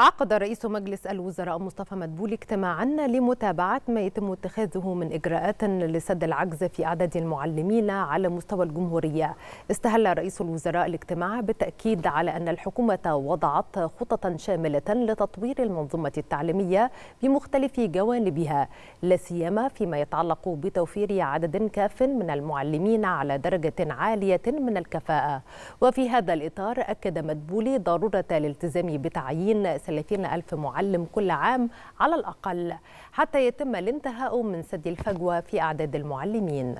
عقد رئيس مجلس الوزراء مصطفى مدبولي اجتماعا لمتابعة ما يتم اتخاذه من إجراءات لسد العجز في أعداد المعلمين على مستوى الجمهورية استهل رئيس الوزراء الاجتماع بالتأكيد على أن الحكومة وضعت خططا شاملة لتطوير المنظومة التعليمية بمختلف جوانبها لا سيما فيما يتعلق بتوفير عدد كاف من المعلمين على درجة عالية من الكفاءة وفي هذا الإطار أكد مدبولي ضرورة الالتزام بتعيين 30 ألف معلم كل عام على الأقل حتى يتم الانتهاء من سد الفجوة في أعداد المعلمين